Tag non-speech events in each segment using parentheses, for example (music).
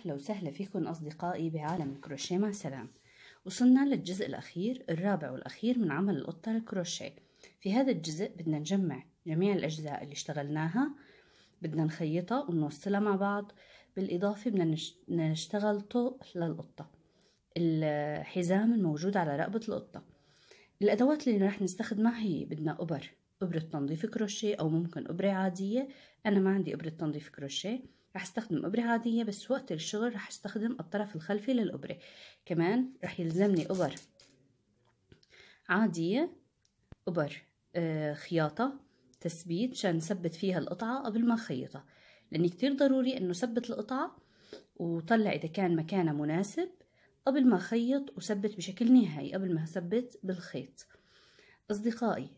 أهلا وسهلا فيكم أصدقائي بعالم الكروشيه مع سلام وصلنا للجزء الأخير الرابع والأخير من عمل القطة الكروشيه في هذا الجزء بدنا نجمع جميع الأجزاء اللي اشتغلناها بدنا نخيطها ونوصلها مع بعض بالإضافة بدنا نشتغل طوق للقطة الحزام الموجود على رقبة القطة الأدوات اللي راح نستخدمها هي بدنا إبر إبرة تنظيف كروشيه أو ممكن إبرة عادية أنا ما عندي إبرة تنظيف كروشيه راح استخدم إبرة عادية بس وقت الشغل راح استخدم الطرف الخلفي للإبرة كمان راح يلزمني إبر عادية إبر آه خياطة تثبيت عشان نثبت فيها القطعة قبل ما اخيطها لاني كتير ضروري إنه ثبت القطعة وطلع إذا كان مكانها مناسب قبل ما أخيط وثبت بشكل نهائي قبل ما أثبت بالخيط أصدقائي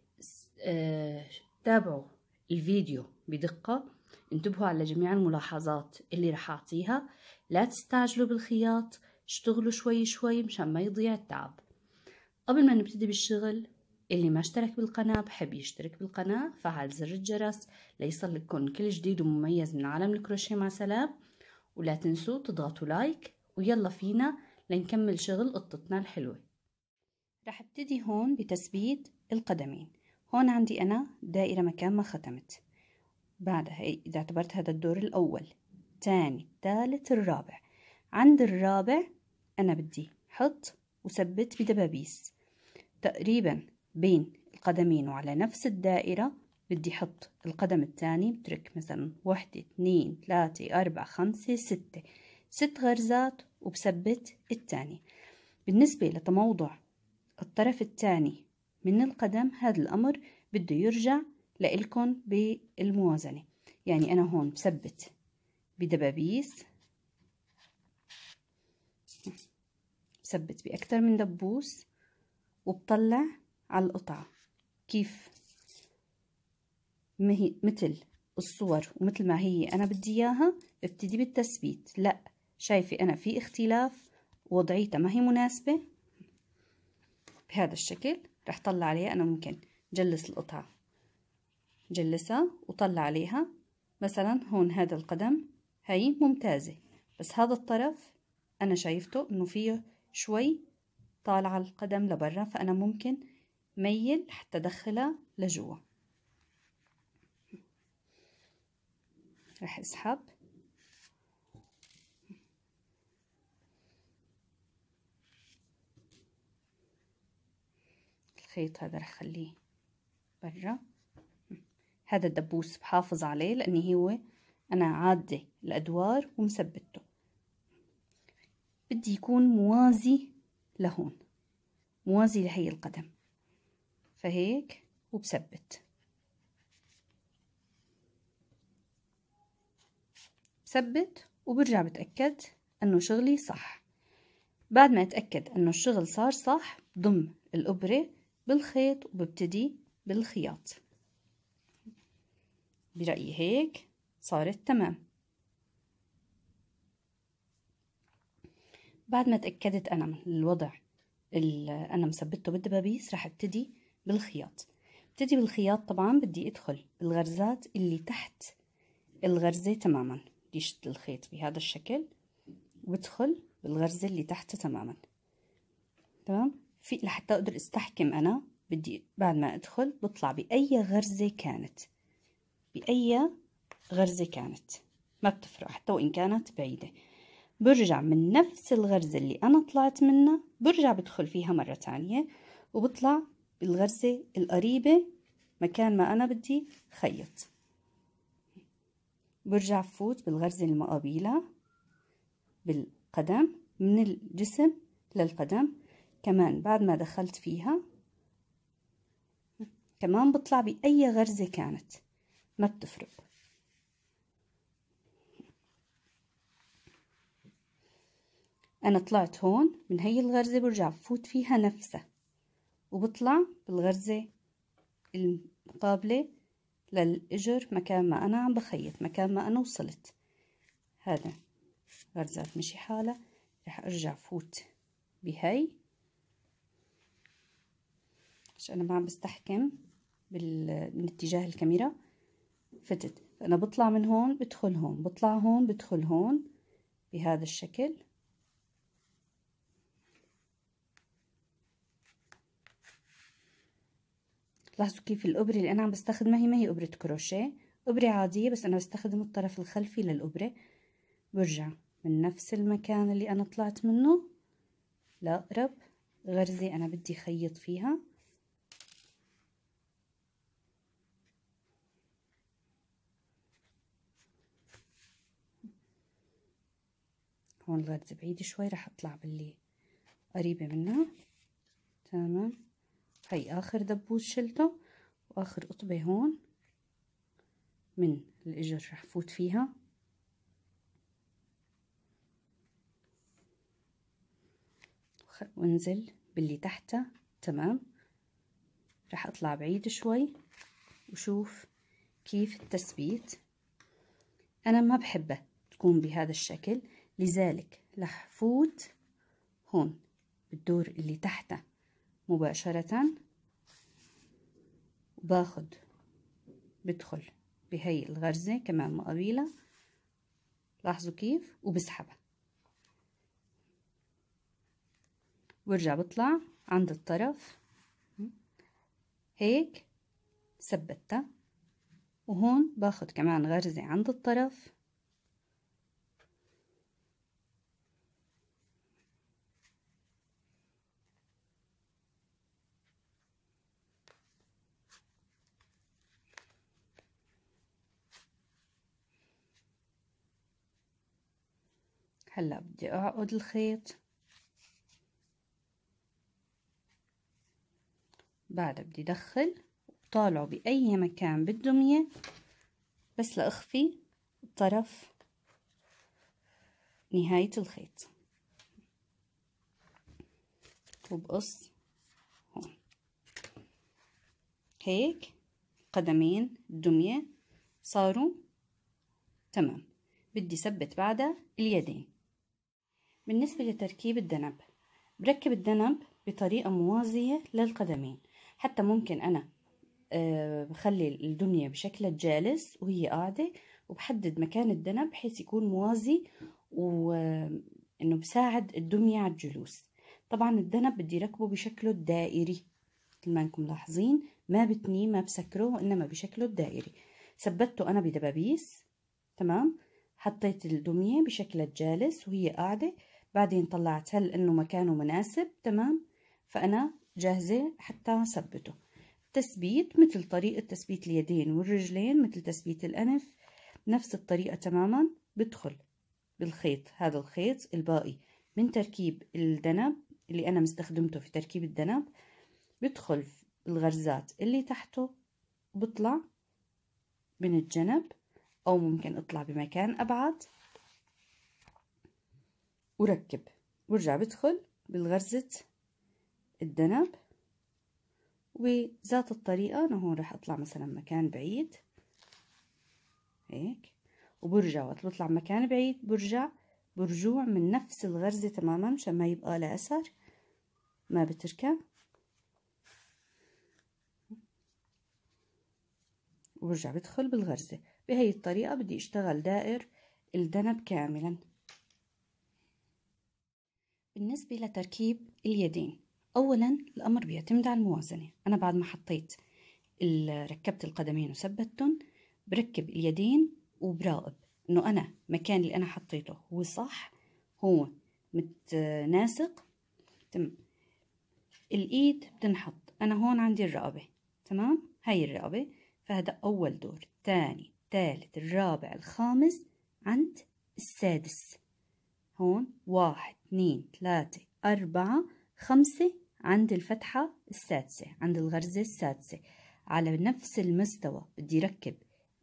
آه تابعوا الفيديو بدقة انتبهوا على جميع الملاحظات اللي رح أعطيها لا تستعجلوا بالخياط اشتغلوا شوي شوي مشان ما يضيع التعب قبل ما نبتدي بالشغل اللي ما اشترك بالقناة بحب يشترك بالقناة فعل زر الجرس ليصل لكم كل جديد ومميز من عالم الكروشيه مع سلام ولا تنسوا تضغطوا لايك ويلا فينا لنكمل شغل قطتنا الحلوة رح ابتدي هون بتثبيت القدمين هون عندي أنا دائرة مكان ما ختمت بعدها إيه، إذا اعتبرت هذا الدور الأول تاني تالت الرابع عند الرابع أنا بدي حط وثبت بدبابيس تقريبا بين القدمين وعلى نفس الدائرة بدي حط القدم الثاني بترك مثلا واحدة اثنين ثلاثة أربعة خمسة ستة ست غرزات وبثبت الثاني بالنسبة لتموضع الطرف الثاني من القدم هذا الأمر بده يرجع لإلكن بالموازنة يعني أنا هون بثبت بدبابيس بثبت بأكتر من دبوس وبطلع على القطعة كيف مهي مثل الصور ومثل ما هي أنا بدي إياها ببتدي بالتثبيت لا شايفة أنا في اختلاف وضعيتها ما هي مناسبة بهذا الشكل رح طلع عليها أنا ممكن جلس القطعة جلسها وطلع عليها مثلا هون هذا القدم هاي ممتازة بس هذا الطرف أنا شايفته إنه فيه شوي طالعة القدم لبرا فأنا ممكن ميل حتى أدخلها لجوا رح أسحب الخيط هذا رح خليه برا هذا الدبوس بحافظ عليه لأني هو أنا عادة الأدوار ومثبته بدي يكون موازي لهون موازي لهي القدم فهيك وبثبت بثبت وبرجع بتأكد أنه شغلي صح بعد ما أتأكد أنه الشغل صار صح بضم الإبرة بالخيط وببتدي بالخياط برأيي هيك صارت تمام بعد ما تأكدت أنا من الوضع اللي أنا مثبته بالدبابيس رح ابتدي بالخياط ابتدي بالخياط طبعا بدي أدخل بالغرزات اللي تحت الغرزة تماما بدي أشد الخيط بهذا الشكل وبدخل بالغرزة اللي تحت تماما تمام في لحتى أقدر أستحكم أنا بدي بعد ما أدخل بطلع بأي غرزة كانت بأي غرزة كانت ما بتفرق حتى وإن كانت بعيدة برجع من نفس الغرزة اللي أنا طلعت منها برجع بدخل فيها مرة تانية وبطلع بالغرزة القريبة مكان ما أنا بدي خيط برجع بفوت بالغرزة المقابلة بالقدم من الجسم للقدم كمان بعد ما دخلت فيها كمان بطلع بأي غرزة كانت ما بتفرق انا طلعت هون من هي الغرزة برجع بفوت فيها نفسها وبطلع بالغرزة المقابلة للإجر مكان ما أنا عم بخيط مكان ما أنا وصلت هذا غرزات مشي حالها رح أرجع فوت بهي عشان أنا ما عم بستحكم بال... من اتجاه الكاميرا فتت فأنا بطلع من هون بدخل هون بطلع هون بدخل هون بهذا الشكل لاحظوا كيف الإبرة اللي أنا عم بستخدمها هي ما هي إبرة كروشيه إبرة عادية بس أنا بستخدم الطرف الخلفي للإبرة برجع من نفس المكان اللي أنا طلعت منه لأقرب غرزة أنا بدي خيط فيها هون الغرزة بعيد شوي راح اطلع باللي قريبة منها تمام هي اخر دبوس شلته واخر قطبة هون من الاجر راح فوت فيها وانزل باللي تحتها تمام راح اطلع بعيد شوي وشوف كيف التثبيت انا ما بحبه تكون بهذا الشكل لذلك رح فوت هون بالدور اللي تحته مباشرة وباخد بدخل بهي الغرزة كمان مقابيلة لاحظوا كيف وبسحبها وارجع بطلع عند الطرف هيك ثبتها وهون باخد كمان غرزة عند الطرف هلا بدي اعقد الخيط بعدها بدي ادخل وطالعه باي مكان بالدمية بس لاخفي طرف نهاية الخيط وبقص هون هيك قدمين الدمية صاروا تمام بدي ثبت بعدها اليدين بالنسبة لتركيب الدنب بركب الدنب بطريقة موازية للقدمين حتى ممكن أنا آه، بخلي الدمية بشكلها جالس وهي قاعدة وبحدد مكان الدنب بحيث يكون موازي وإنه آه، بساعد الدمية على الجلوس طبعا الدنب بدي ركبه بشكله الدائري مثل ما انكم ملاحظين ما بتنيه ما بسكره وإنما بشكله الدائري ثبته أنا بدبابيس تمام حطيت الدمية بشكلها الجالس وهي قاعدة بعدين طلعت هل انه مكانه مناسب تمام فانا جاهزة حتى ثبته تثبيت مثل طريقة تثبيت اليدين والرجلين مثل تثبيت الأنف نفس الطريقة تماما بدخل بالخيط هذا الخيط الباقي من تركيب الدنب اللي أنا مستخدمته في تركيب الدنب بدخل الغرزات اللي تحته بطلع من الجنب أو ممكن أطلع بمكان أبعد وركب وارجع بدخل بالغرزة الدنب وذات الطريقة أنا هون رح أطلع مثلا مكان بعيد هيك وبرجع وقت بطلع مكان بعيد برجع برجوع من نفس الغرزة تماما مشان ما يبقى لها أثر ما بتركها وبرجع بدخل بالغرزة بهي الطريقة بدي اشتغل دائر الدنب كاملاً بالنسبة لتركيب اليدين أولا الأمر بيعتمد على الموازنة أنا بعد ما حطيت ركبت القدمين وثبتتهم بركب اليدين وبراقب إنه أنا مكان اللي أنا حطيته هو صح هو متناسق تم الإيد بتنحط أنا هون عندي الرقبة تمام هاي الرقبة فهذا أول دور تاني تالت الرابع الخامس عند السادس هون واحد اثنين ثلاثة أربعة خمسة عند الفتحة السادسة عند الغرزة السادسة على نفس المستوى بدي ركب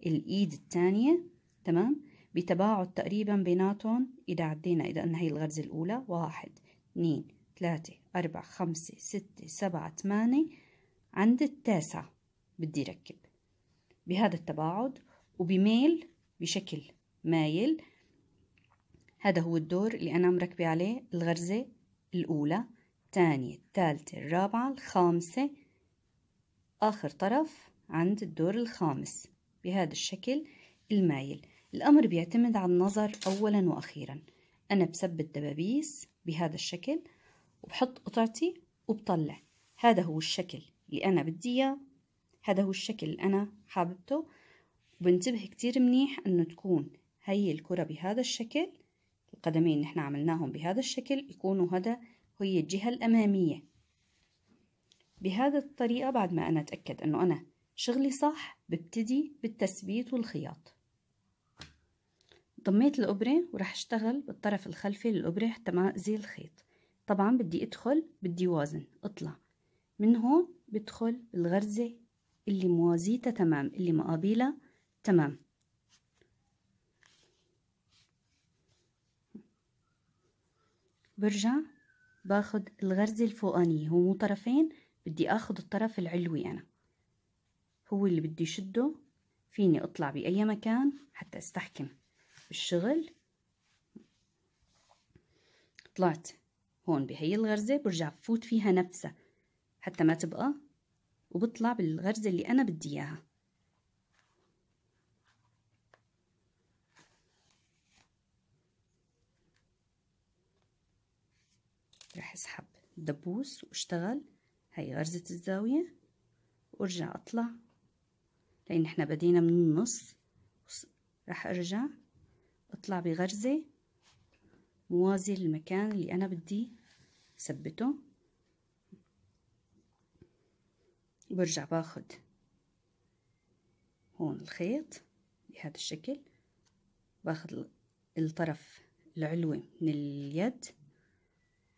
الإيد الثانية تمام بتباعد تقريبا بيناتهم إذا عدينا إذا أن هي الغرزة الأولى واحد اثنين ثلاثة أربعة خمسة ستة سبعة ثمانية عند التاسعة بدي ركب بهذا التباعد وبميل بشكل مايل هذا هو الدور اللي أنا مركبة عليه الغرزة الأولى الثانية الثالثة الرابعة الخامسة آخر طرف عند الدور الخامس بهذا الشكل المايل الأمر بيعتمد على النظر أولا وأخيرا أنا بثبت دبابيس بهذا الشكل وبحط قطعتي وبطلع هذا هو الشكل اللي أنا بدي إياه هذا هو الشكل اللي أنا حاببته وبنتبه كتير منيح أنه تكون هي الكرة بهذا الشكل القدمين اللي احنا عملناهم بهذا الشكل يكونوا هذا هي الجهة الأمامية بهذا الطريقة بعد ما أنا أتأكد أنه أنا شغلي صح ببتدي بالتثبيت والخياط ضميت الإبرة وراح أشتغل بالطرف الخلفي للإبرة حتى ما أزيل الخيط طبعا بدي أدخل بدي وازن أطلع من هون بدخل بالغرزة اللي موازيتها تمام اللي مقابيلها تمام برجع باخد الغرزة الفوقانية هو مو طرفين بدي اخد الطرف العلوي انا هو اللي بدي شده فيني اطلع باي مكان حتى استحكم بالشغل طلعت هون بهي الغرزة برجع بفوت فيها نفسها حتى ما تبقى وبطلع بالغرزة اللي انا بدي اياها اسحب دبوس واشتغل هاي غرزة الزاوية وارجع اطلع لان احنا بدينا من النص راح ارجع اطلع بغرزة موازية للمكان اللي انا بدي ثبته وبرجع باخد هون الخيط بهذا الشكل باخد الطرف العلوي من اليد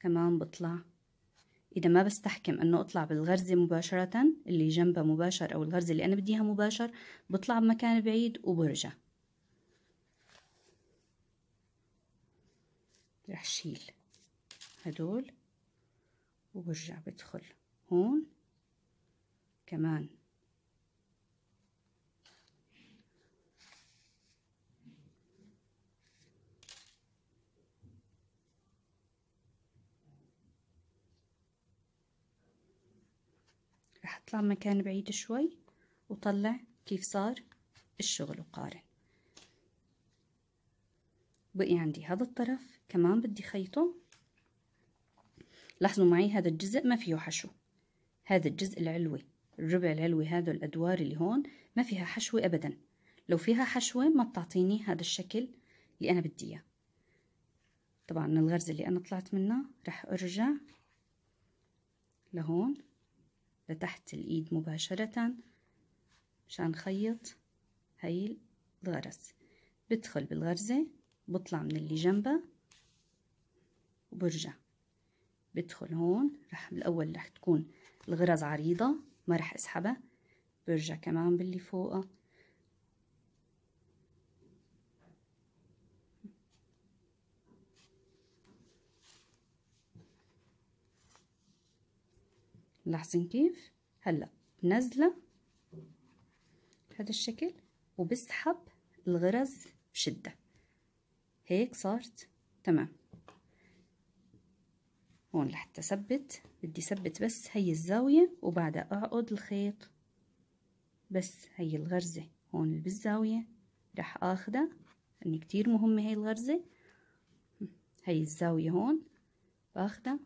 كمان بطلع إذا ما بستحكم أنه أطلع بالغرزة مباشرة اللي جنبها مباشر أو الغرزة اللي أنا بدي إياها مباشر بطلع بمكان بعيد وبرجع رح شيل هدول وبرجع بدخل هون كمان راح اطلع مكان بعيد شوي وطلع كيف صار الشغل وقارن بقي عندي هذا الطرف كمان بدي خيطه لاحظوا معي هذا الجزء ما فيه حشو هذا الجزء العلوي الربع العلوي هذا الأدوار اللي هون ما فيها حشوة أبدا لو فيها حشوة ما بتعطيني هذا الشكل اللي أنا بدي إياه طبعا الغرزة اللي أنا طلعت منها رح أرجع لهون لتحت الإيد مباشرة مشان نخيط هاي الغرز بدخل بالغرزة بطلع من اللي جنبها وبرجع بدخل هون رح بالأول رح تكون الغرز عريضة ما رح اسحبها برجع كمان باللي فوقها لاحظين كيف هلا نزله بهذا الشكل وبسحب الغرز بشده هيك صارت تمام هون لحتى ثبت بدي ثبت بس هي الزاوية وبعدها اعقد الخيط بس هي الغرزة هون اللي بالزاوية راح اخذها لان كتير مهمة هي الغرزة هي الزاوية هون باخذها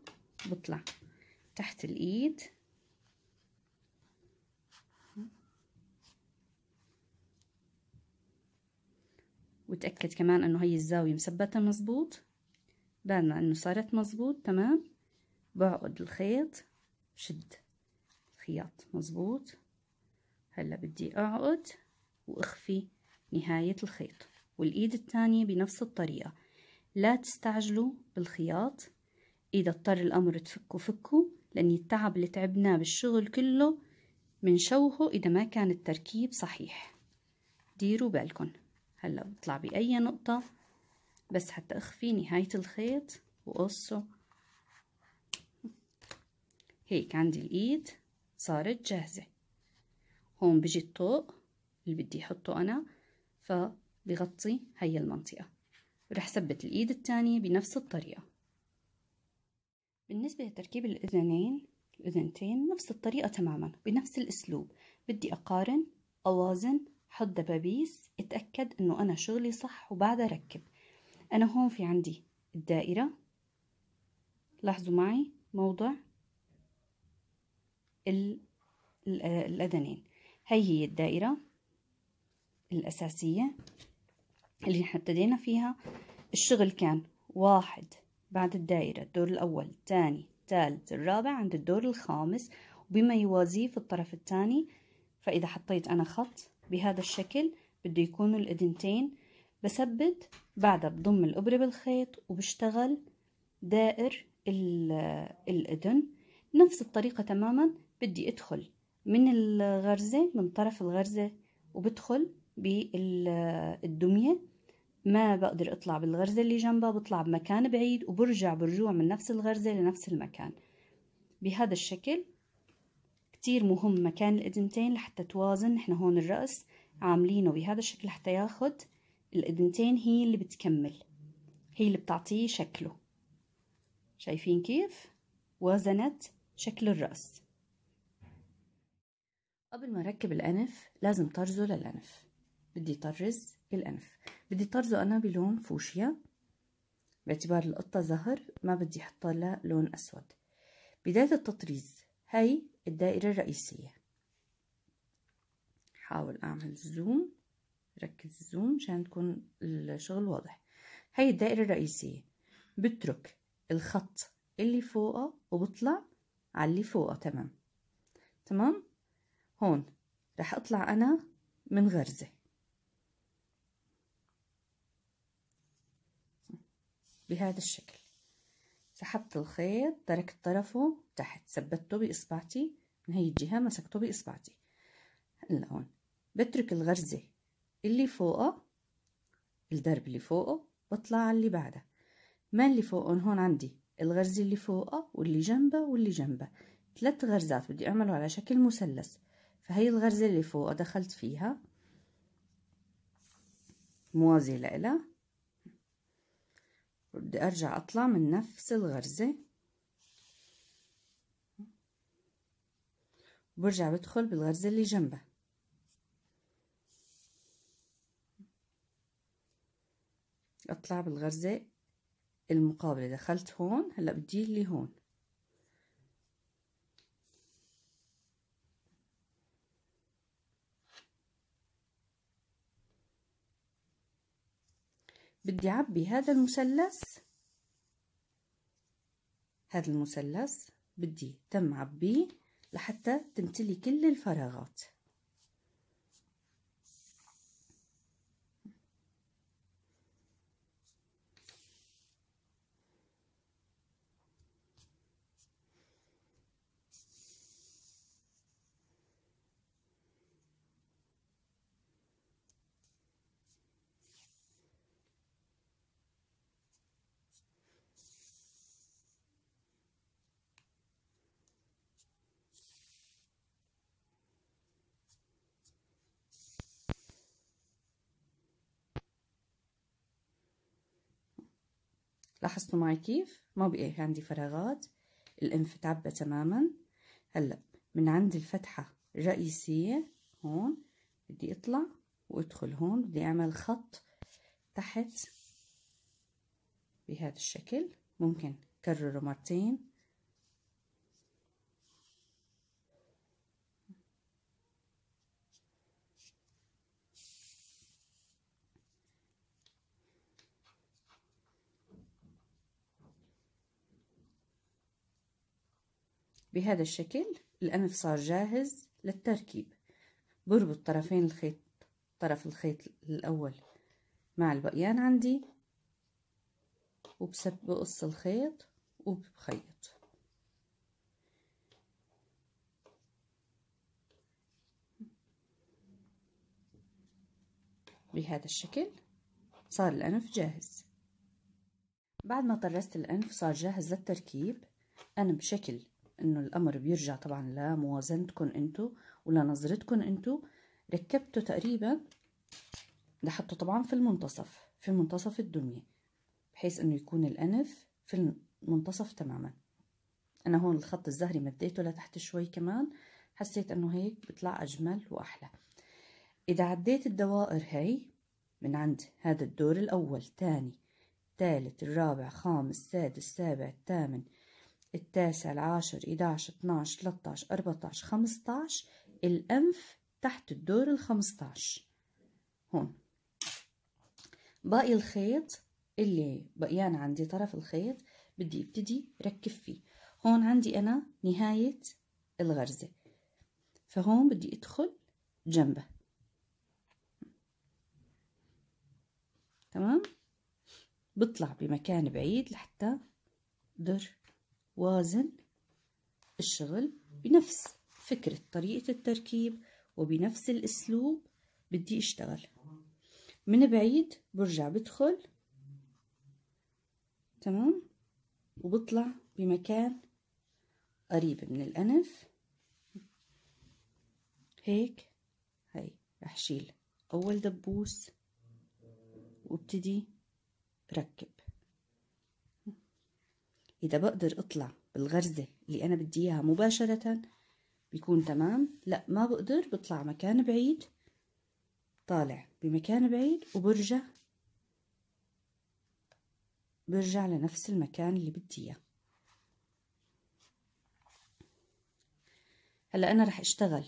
بطلع تحت الايد وتأكد كمان انه هي الزاوية مثبتة مزبوط بعد ما انه صارت مزبوط تمام بعقد الخيط شد الخياط مزبوط هلا بدي اعقد واخفي نهاية الخيط والايد الثانية بنفس الطريقة لا تستعجلوا بالخياط اذا اضطر الامر تفكوا فكوا لان التعب اللي تعبناه بالشغل كله منشوهه اذا ما كان التركيب صحيح ديروا بالكم هلا بطلع باي نقطة بس حتى اخفي نهاية الخيط وقصه هيك عندي الايد صارت جاهزة هون بيجي الطوق اللي بدي احطه انا فبغطي هي المنطقة ورح ثبت الايد التانية بنفس الطريقة بالنسبة لتركيب الاذنين الاذنتين نفس الطريقة تماما بنفس الاسلوب بدي اقارن اوازن حط دبابيس اتأكد انه انا شغلي صح وبعد اركب انا هون في عندي الدائرة لاحظوا معي موضع الأذنين هي هي الدائرة الأساسية اللي نحن ابتدينا فيها الشغل كان واحد بعد الدائرة الدور الأول الثاني الثالث الرابع عند الدور الخامس وبما يوازيه في الطرف الثاني فإذا حطيت أنا خط بهذا الشكل بده يكونوا الإدنتين بثبت بعدها بضم الابرة بالخيط وبشتغل دائر الاذن نفس الطريقة تماما بدي ادخل من الغرزة من طرف الغرزة وبدخل بالدمية ما بقدر اطلع بالغرزة اللي جنبها بطلع بمكان بعيد وبرجع برجوع من نفس الغرزة لنفس المكان بهذا الشكل كتير مهم مكان الادنتين لحتى توازن احنا هون الرأس عاملينه بهذا الشكل حتى ياخد الادنتين هي اللي بتكمل هي اللي بتعطيه شكله شايفين كيف؟ وزنت شكل الرأس قبل ما أركب الأنف لازم طرزه للأنف بدي طرز الأنف بدي طرزه أنا بلون فوشيا باعتبار القطة زهر ما بدي أحطها لها لون أسود بداية التطريز هاي الدائرة الرئيسية حاول اعمل زوم ركز زوم عشان تكون الشغل واضح هاي الدائرة الرئيسية بترك الخط اللي فوقه وبطلع على اللي فوقه تمام تمام هون رح اطلع انا من غرزة بهذا الشكل سحبت الخيط تركت طرفه تحت ثبته بإصبعتي من هي الجهة مسكته بإصبعتي هلا هون بترك الغرزة اللي فوقه الدرب اللي فوقه بطلع على اللي بعده ما اللي فوقهم هون عندي الغرزة اللي فوقه واللي جنبه واللي جنبه ثلاث غرزات بدي أعمله على شكل مثلث فهي الغرزة اللي فوقه دخلت فيها موازية لإلها بدي ارجع اطلع من نفس الغرزة برجع بدخل بالغرزة اللي جنبها اطلع بالغرزة المقابلة دخلت هون هلا بدي اللي هون بدي أعبي هذا المثلث هذا المثلث بدي تم عبيه لحتى تمتلي كل الفراغات لاحظتوا معي كيف ما بقي عندي فراغات الانف تعبى تماما هلا من عند الفتحه الرئيسيه هون بدي اطلع وادخل هون بدي اعمل خط تحت بهذا الشكل ممكن كرره مرتين بهذا الشكل الأنف صار جاهز للتركيب بربط طرفين الخيط طرف الخيط الأول مع البقيان عندي وبسب بقص الخيط وبخيط بهذا الشكل صار الأنف جاهز بعد ما طرست الأنف صار جاهز للتركيب أنا بشكل انه الامر بيرجع طبعا لموازنتكم انتو ولنظرتكم انتو ركبته تقريبا لحطه طبعا في المنتصف في منتصف الدمية بحيث انه يكون الانف في المنتصف تماما انا هون الخط الزهري مديته لتحت شوي كمان حسيت انه هيك بطلع اجمل واحلى اذا عديت الدوائر هي من عند هذا الدور الاول تاني تالت الرابع خامس سادس سابع الثامن التاسع العاشر 11 12 13 14 15 الأنف تحت الدور ال 15 هون باقي الخيط اللي بقيان عندي طرف الخيط بدي ابتدي ركب فيه هون عندي أنا نهاية الغرزة فهون بدي أدخل جنبه تمام بطلع بمكان بعيد لحتى در وازن الشغل بنفس فكرة طريقة التركيب وبنفس الأسلوب بدي أشتغل من بعيد برجع بدخل تمام وبطلع بمكان قريب من الأنف هيك هاي رح شيل أول دبوس وابتدي ركب إذا بقدر أطلع بالغرزة اللي أنا بدي إياها مباشرة بيكون تمام لا ما بقدر بطلع مكان بعيد طالع بمكان بعيد وبرجع برجع لنفس المكان اللي بدي إياه هلا أنا رح أشتغل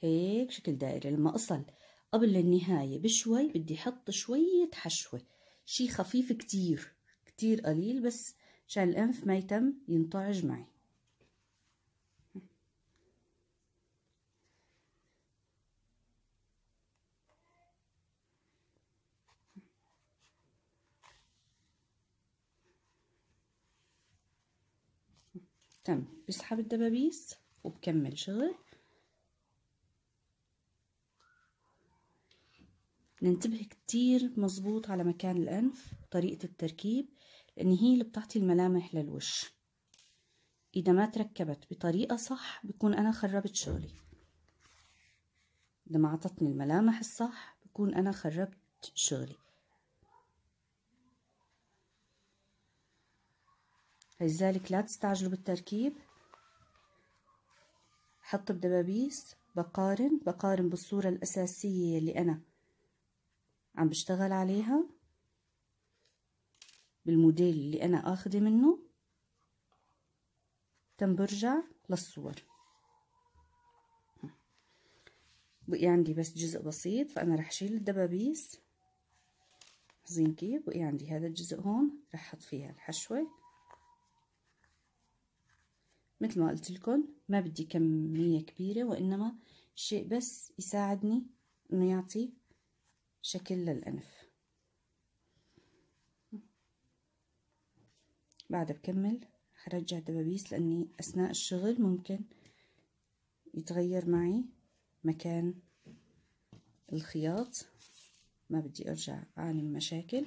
هيك شكل دائري لما أصل قبل النهاية بشوي بدي أحط شوية حشوة شي خفيف كتير كتير قليل بس عشان الأنف ما يتم ينطعج معي تم بسحب الدبابيس وبكمل شغل ننتبه كتير مظبوط على مكان الأنف طريقة التركيب لأن هي اللي بتعطي الملامح للوش إذا ما تركبت بطريقة صح بكون أنا خربت شغلي إذا ما عطتني الملامح الصح بكون أنا خربت شغلي لذلك لا تستعجلوا بالتركيب حط بدبابيس بقارن بقارن بالصورة الأساسية اللي أنا عم بشتغل عليها بالموديل اللي انا اخده منه تم برجع للصور بقي عندي بس جزء بسيط فانا رح اشيل الدبابيس زين كيف بقي عندي هذا الجزء هون رح احط فيها الحشوه مثل ما قلت لكم ما بدي كميه كبيره وانما شيء بس يساعدني انه يعطي شكل للانف بعد بكمل حرجع الدبابيس لاني اثناء الشغل ممكن يتغير معي مكان الخياط ما بدي ارجع اعاني من مشاكل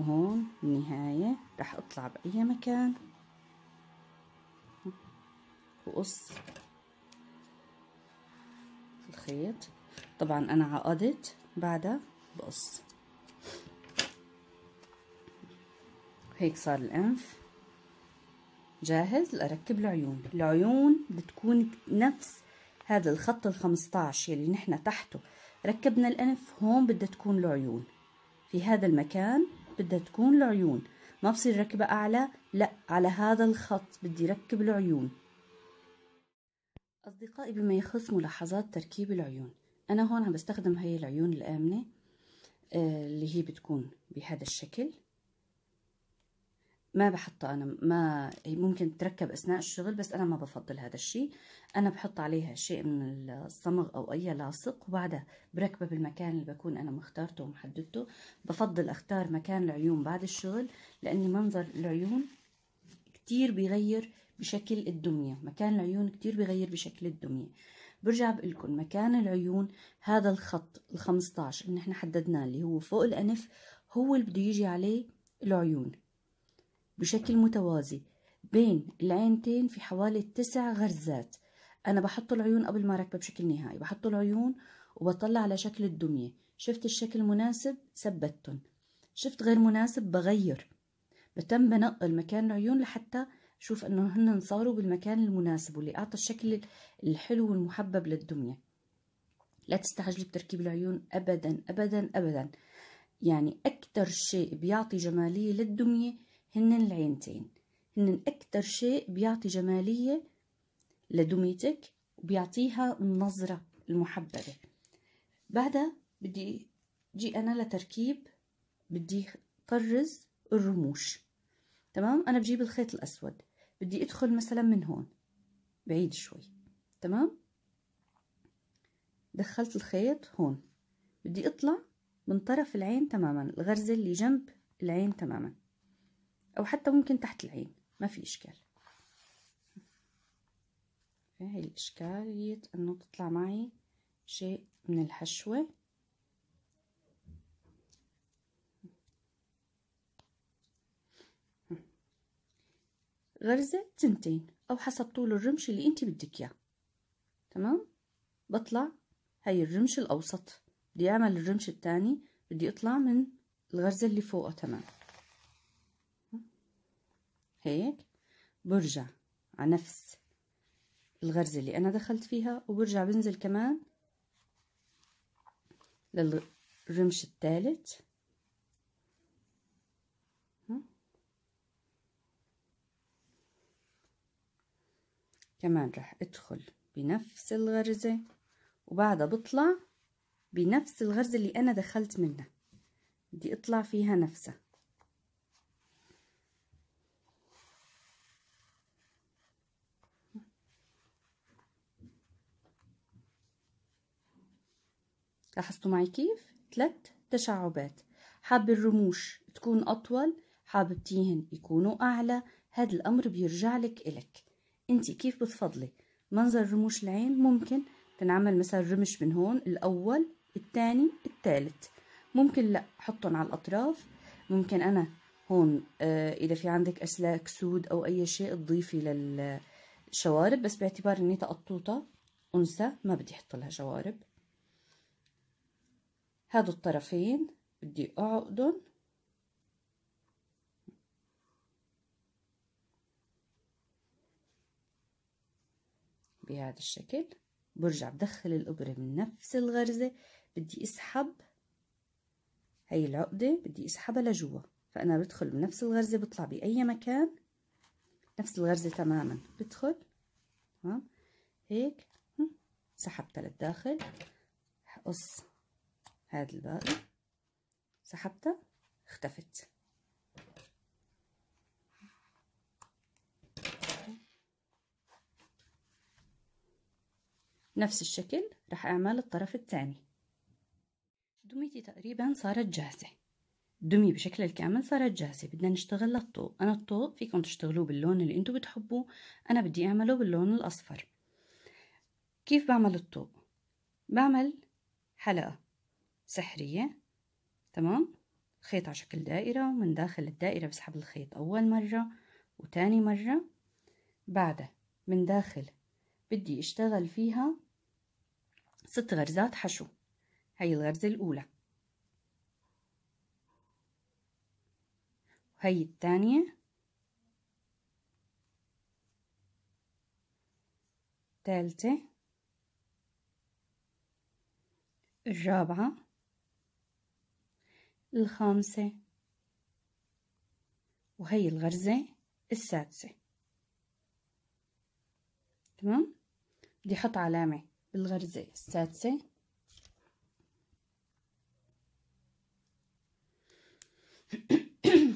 وهون النهاية رح اطلع بأي مكان وقص الخيط طبعا انا عقدت بعدها بقص هيك صار الانف جاهز لاركب العيون العيون بتكون نفس هذا الخط ال15 يلي نحن تحته ركبنا الانف هون بدها تكون العيون في هذا المكان بدها تكون العيون ما بصير ركبة أعلى لا على هذا الخط بدي ركب العيون أصدقائي بما يخص ملاحظات تركيب العيون أنا هون عم بستخدم هاي العيون الآمنة آه، اللي هي بتكون بهذا الشكل ما بحطها أنا ما ممكن تركب أثناء الشغل بس أنا ما بفضل هذا الشيء أنا بحط عليها شيء من الصمغ أو أي لاصق وبعدها بركبه بالمكان اللي بكون أنا مختارته ومحددته بفضل أختار مكان العيون بعد الشغل لأني منظر العيون كتير بيغير بشكل الدمية مكان العيون كتير بيغير بشكل الدمية برجع بقول لكم مكان العيون هذا الخط الخمسة عشر اللي احنا حددناه اللي هو فوق الأنف هو اللي بده يجي عليه العيون بشكل متوازي بين العينتين في حوالي تسع غرزات أنا بحط العيون قبل ما اركبه بشكل نهائي بحط العيون وبطلع على شكل الدمية شفت الشكل مناسب ثبتتهم شفت غير مناسب بغير بتم بنقل مكان العيون لحتى شوف انه هن صاروا بالمكان المناسب واللي اعطى الشكل الحلو والمحبب للدميه لا تستعجلي بتركيب العيون ابدا ابدا ابدا يعني اكثر شيء بيعطي جماليه للدميه هن العينتين هن أكتر شيء بيعطي جمالية لدميتك وبيعطيها النظرة المحببة بعدها بدي جي أنا لتركيب بدي طرز الرموش تمام أنا بجيب الخيط الأسود بدي أدخل مثلا من هون بعيد شوي تمام دخلت الخيط هون بدي أطلع من طرف العين تماما الغرزة اللي جنب العين تماما أو حتى ممكن تحت العين ما في إشكال هاي الإشكالية أنه تطلع معي شيء من الحشوة غرزة تنتين أو حسب طول الرمش اللي أنت بدك إياه تمام بطلع هاي الرمش الأوسط بدي أعمل الرمش الثاني بدي أطلع من الغرزة اللي فوقه تمام هيك برجع على نفس الغرزة اللي أنا دخلت فيها وبرجع بنزل كمان للرمش الثالث كمان رح ادخل بنفس الغرزة وبعدها بطلع بنفس الغرزة اللي أنا دخلت منها بدي اطلع فيها نفسها لاحظتوا معي كيف ثلاث تشعبات حاب الرموش تكون أطول حاب التيهن يكونوا أعلى هذا الأمر بيرجع لك إلك أنت كيف بتفضلي منظر رموش العين ممكن تنعمل مثلا رمش من هون الأول الثاني الثالث ممكن لا حطهم على الأطراف ممكن أنا هون آه إذا في عندك أسلاك سود أو أي شيء تضيفي للشوارب بس باعتبار إني تقطوطة أنثى ما بدي أحط لها شوارب هادو الطرفين بدي أعقدن بهذا الشكل برجع بدخل الإبرة من نفس الغرزة بدي أسحب هاي العقدة بدي أسحبها لجوا فأنا بدخل بنفس الغرزة بطلع بأي مكان نفس الغرزة تماما بدخل ها هيك سحبتها للداخل هقص هاد الباقي سحبتها اختفت نفس الشكل راح اعمل الطرف الثاني دميتي تقريبا صارت جاهزه الدمية بشكل الكامل صارت جاهزة بدنا نشتغل للطوق أنا الطوق فيكم تشتغلوه باللون اللي انتو بتحبوه أنا بدي أعمله باللون الأصفر كيف بعمل الطوق بعمل حلقة سحرية تمام خيط على شكل دائرة ومن داخل الدائرة بسحب الخيط أول مرة وتاني مرة بعدها من داخل بدي اشتغل فيها ست غرزات حشو هاي الغرزة الأولى وهي الثانية الثالثة الرابعة الخامسة وهي الغرزة السادسة تمام بدي أحط علامة بالغرزة السادسة (coughs)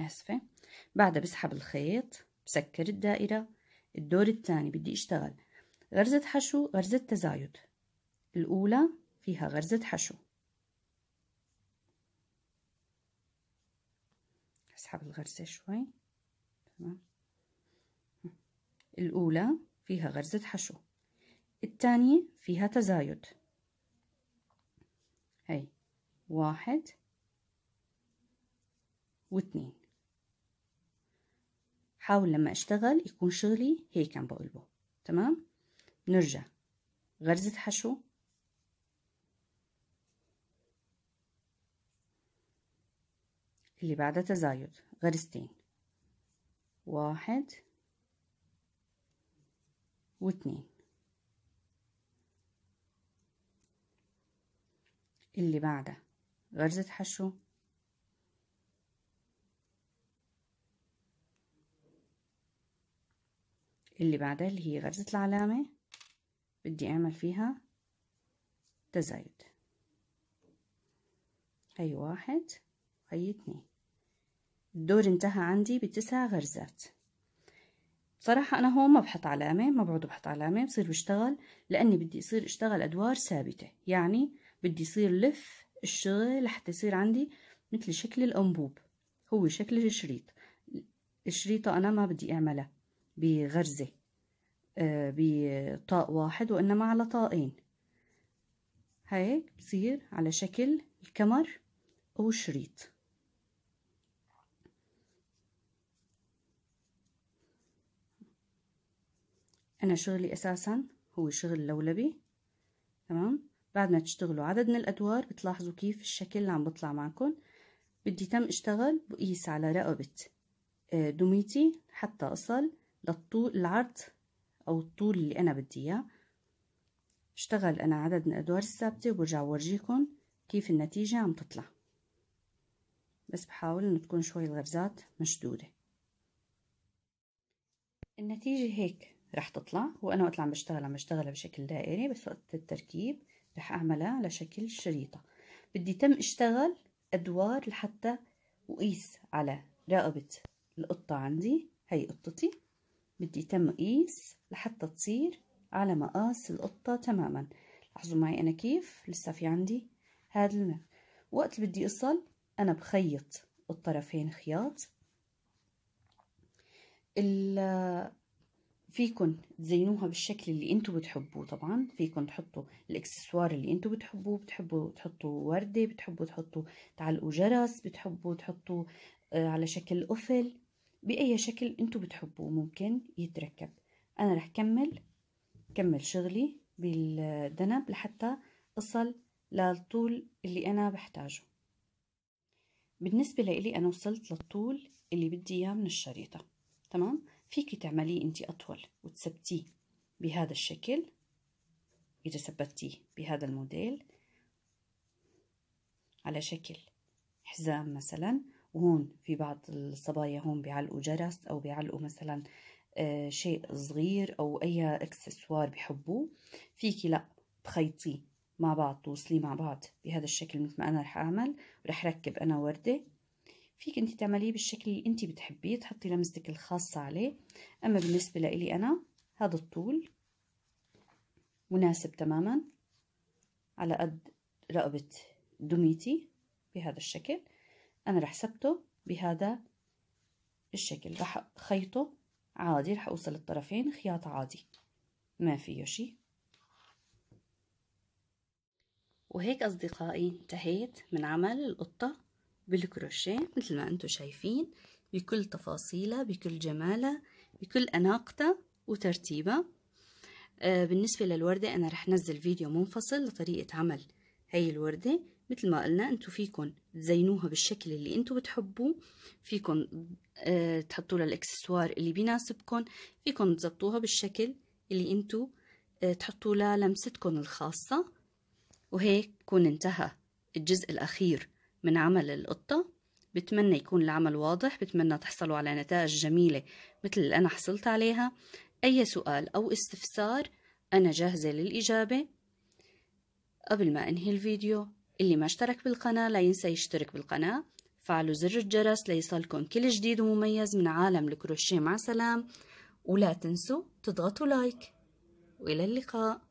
آسفة بعدها بسحب الخيط بسكر الدائرة الدور الثاني بدي اشتغل غرزة حشو غرزة تزايد الأولى فيها غرزة حشو نسحب الغرزة شوي تمام الأولى فيها غرزة حشو الثانية فيها تزايد هي واحد واثنين حاول لما اشتغل يكون شغلي هيك عم بقلبه تمام نرجع غرزة حشو اللي بعدها تزايد غرستين واحد واثنين اللي بعدها غرزة حشو اللي بعدها اللي هي غرزة العلامة بدي أعمل فيها تزايد هي واحد هي اتنين الدور انتهى عندي بتسع غرزات بصراحة أنا هون ما بحط علامة ما بعود بحط علامة بصير بشتغل لأني بدي يصير اشتغل أدوار ثابتة يعني بدي يصير لف الشغل لحتى يصير عندي مثل شكل الأنبوب هو شكل الشريط الشريطة أنا ما بدي أعملها بغرزة آه، بطاق واحد وإنما على طاقين هيك بصير على شكل الكمر أو الشريط أنا شغلي أساسا هو شغل لولبي تمام بعد ما تشتغلوا عدد من الأدوار بتلاحظوا كيف الشكل اللي عم بطلع معكم بدي تم اشتغل بقيس على رقبة آه، دميتي حتى أصل للطول العرض أو الطول اللي أنا بدي إياه اشتغل أنا عدد من الأدوار الثابتة وبرجع بورجيكم كيف النتيجة عم تطلع بس بحاول إنه تكون شوي الغرزات مشدودة النتيجة هيك رح تطلع وانا وقت اللي عم بشتغل عم بشتغلها بشكل دائري بس وقت التركيب رح اعملها لشكل شريطة بدي تم اشتغل ادوار لحتى اقيس على رقبة القطة عندي هي قطتي بدي تم اقيس لحتى تصير على مقاس القطة تماما لاحظوا معي انا كيف لسه في عندي هذا وقت وقت بدي اصل انا بخيط الطرفين خياط فيكن تزينوها بالشكل اللي انتو بتحبوه طبعا فيكن تحطوا الاكسسوار اللي انتو بتحبوه بتحبوا تحطوا وردة بتحبوا تحطوا تعلقوا جرس بتحبوا تحطوا آه، على شكل قفل بأي شكل انتو بتحبوه ممكن يتركب انا رح كمل كمل شغلي بالدنب لحتى اصل للطول اللي انا بحتاجه بالنسبة لي انا وصلت للطول اللي بدي اياه من الشريطة تمام؟ فيكي تعمليه انت أطول وتثبتيه بهذا الشكل إذا ثبتيه بهذا الموديل على شكل حزام مثلا وهون في بعض الصبايا هون بيعلقوا جرس أو بيعلقوا مثلا آه، شيء صغير أو أي اكسسوار بحبوه فيكي لأ تخيطيه مع بعض توصليه مع بعض بهذا الشكل مثل ما أنا رح أعمل ورح ركب أنا وردة فيك انت تعمليه بالشكل اللي انت بتحبيه تحطي لمستك الخاصة عليه اما بالنسبة لي انا هذا الطول مناسب تماما على قد رقبة دميتي بهذا الشكل انا رح سبته بهذا الشكل رح خيطه عادي رح اوصل الطرفين خياط عادي ما فيه شي وهيك أصدقائي انتهيت من عمل القطة بالكروشيه مثل ما انتم شايفين بكل تفاصيلها بكل جمالها بكل أناقتها وترتيبها آه بالنسبة للوردة أنا رح نزل فيديو منفصل لطريقة عمل هي الوردة مثل ما قلنا انتم فيكم تزينوها بالشكل اللي انتم بتحبوه فيكم آه تحطوا لها الاكسسوار اللي بيناسبكم فيكم تزبطوها بالشكل اللي انتم آه تحطوا لها لمستكم الخاصة وهيك كون انتهى الجزء الأخير من عمل القطة بتمنى يكون العمل واضح بتمنى تحصلوا على نتائج جميلة مثل اللي أنا حصلت عليها أي سؤال أو استفسار أنا جاهزة للإجابة قبل ما أنهي الفيديو اللي ما اشترك بالقناة لا ينسى يشترك بالقناة فعلوا زر الجرس ليصلكم كل جديد ومميز من عالم الكروشيه مع سلام ولا تنسوا تضغطوا لايك وإلى اللقاء